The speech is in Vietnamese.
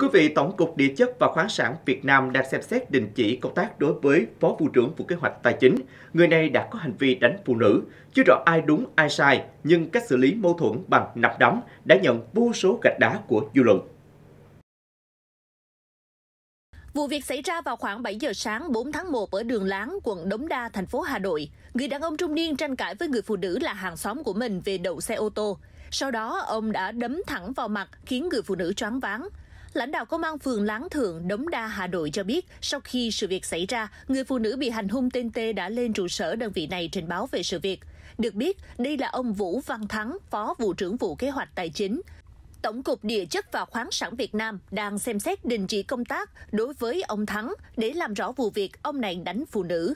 Thưa quý vị, Tổng cục Địa chất và khoáng sản Việt Nam đang xem xét đình chỉ công tác đối với Phó Vụ trưởng Vụ Kế hoạch Tài chính. Người này đã có hành vi đánh phụ nữ. Chưa rõ ai đúng ai sai, nhưng cách xử lý mâu thuẫn bằng nập đấm đã nhận vô số gạch đá của dư luận. Vụ việc xảy ra vào khoảng 7 giờ sáng 4 tháng 1 ở đường Láng, quận Đống Đa, thành phố Hà Nội. Người đàn ông trung niên tranh cãi với người phụ nữ là hàng xóm của mình về đậu xe ô tô. Sau đó, ông đã đấm thẳng vào mặt khiến người phụ nữ choáng váng. Lãnh đạo công an phường Láng Thượng, Đống Đa, Hà Nội cho biết, sau khi sự việc xảy ra, người phụ nữ bị hành hung tên T đã lên trụ sở đơn vị này trình báo về sự việc. Được biết, đây là ông Vũ Văn Thắng, Phó Vụ trưởng Vụ Kế hoạch Tài chính. Tổng cục Địa chất và khoáng sản Việt Nam đang xem xét đình chỉ công tác đối với ông Thắng để làm rõ vụ việc ông này đánh phụ nữ.